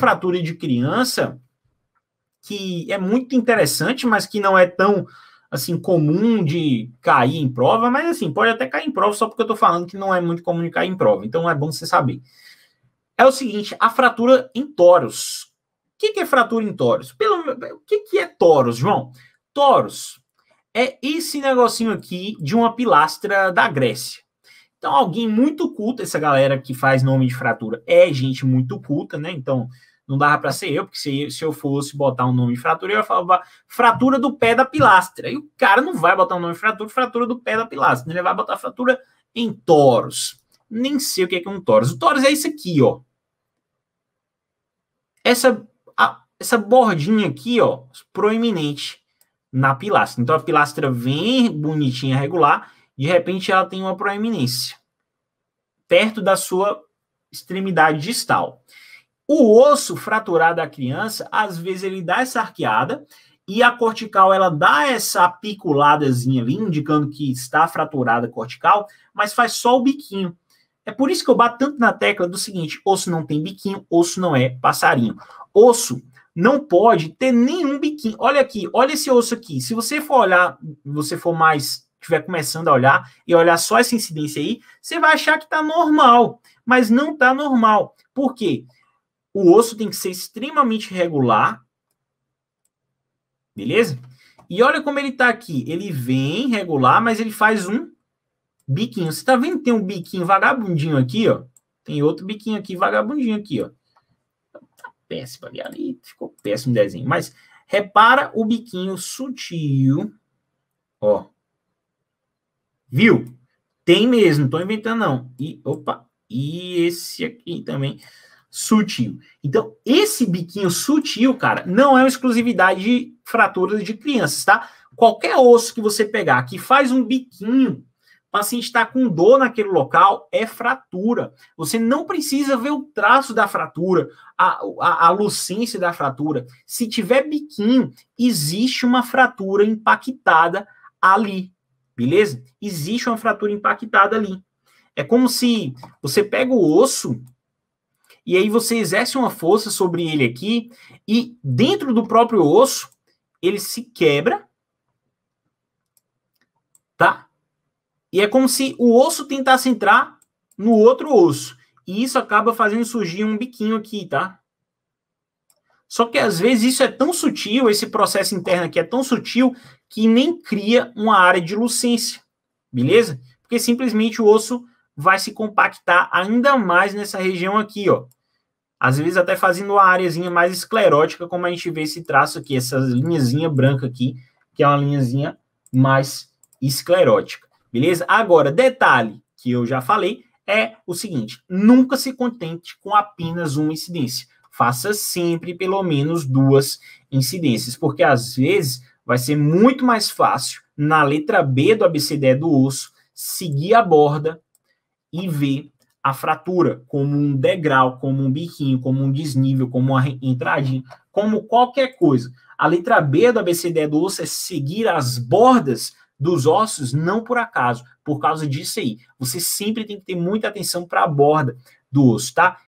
fratura de criança que é muito interessante, mas que não é tão assim comum de cair em prova, mas assim, pode até cair em prova só porque eu tô falando que não é muito comum de cair em prova. Então é bom você saber. É o seguinte, a fratura em toros. O que, que é fratura em toros? Pelo, o que, que é toros, João? Toros é esse negocinho aqui de uma pilastra da Grécia. Então, alguém muito culto, essa galera que faz nome de fratura é gente muito culta, né? Então, não dava para ser eu, porque se, se eu fosse botar um nome em fratura, eu ia falar fratura do pé da pilastra. E o cara não vai botar um nome em fratura, fratura do pé da pilastra. Ele vai botar fratura em toros. Nem sei o que é, que é um toros. O toros é isso aqui, ó. Essa, a, essa bordinha aqui, ó, proeminente na pilastra. Então a pilastra vem bonitinha, regular, de repente ela tem uma proeminência perto da sua extremidade distal. O osso fraturado da criança, às vezes ele dá essa arqueada e a cortical ela dá essa piculadazinha ali, indicando que está fraturada a cortical, mas faz só o biquinho. É por isso que eu bato tanto na tecla do seguinte: osso não tem biquinho, osso não é passarinho. Osso não pode ter nenhum biquinho. Olha aqui, olha esse osso aqui. Se você for olhar, você for mais, estiver começando a olhar e olhar só essa incidência aí, você vai achar que está normal, mas não está normal. Por quê? O osso tem que ser extremamente regular. Beleza? E olha como ele tá aqui. Ele vem regular, mas ele faz um biquinho. Você tá vendo que tem um biquinho vagabundinho aqui, ó? Tem outro biquinho aqui, vagabundinho aqui, ó. Tá péssimo ali, ali ficou péssimo desenho. Mas repara o biquinho sutil, ó. Viu? Tem mesmo, não tô inventando não. E, opa, e esse aqui também sutil. Então, esse biquinho sutil, cara, não é uma exclusividade de fraturas de crianças, tá? Qualquer osso que você pegar que faz um biquinho, o paciente está com dor naquele local, é fratura. Você não precisa ver o traço da fratura, a, a, a lucência da fratura. Se tiver biquinho, existe uma fratura impactada ali, beleza? Existe uma fratura impactada ali. É como se você pega o osso e aí você exerce uma força sobre ele aqui, e dentro do próprio osso, ele se quebra, tá? E é como se o osso tentasse entrar no outro osso. E isso acaba fazendo surgir um biquinho aqui, tá? Só que às vezes isso é tão sutil, esse processo interno aqui é tão sutil, que nem cria uma área de lucência, beleza? Porque simplesmente o osso vai se compactar ainda mais nessa região aqui, ó às vezes até fazendo uma areazinha mais esclerótica, como a gente vê esse traço aqui, essa linhazinha branca aqui, que é uma linhazinha mais esclerótica, beleza? Agora, detalhe que eu já falei é o seguinte, nunca se contente com apenas uma incidência, faça sempre pelo menos duas incidências, porque às vezes vai ser muito mais fácil na letra B do ABCDE do osso seguir a borda e ver a fratura como um degrau, como um biquinho, como um desnível, como uma entradinha, como qualquer coisa. A letra B do ABCD do osso é seguir as bordas dos ossos, não por acaso, por causa disso aí. Você sempre tem que ter muita atenção para a borda do osso, tá?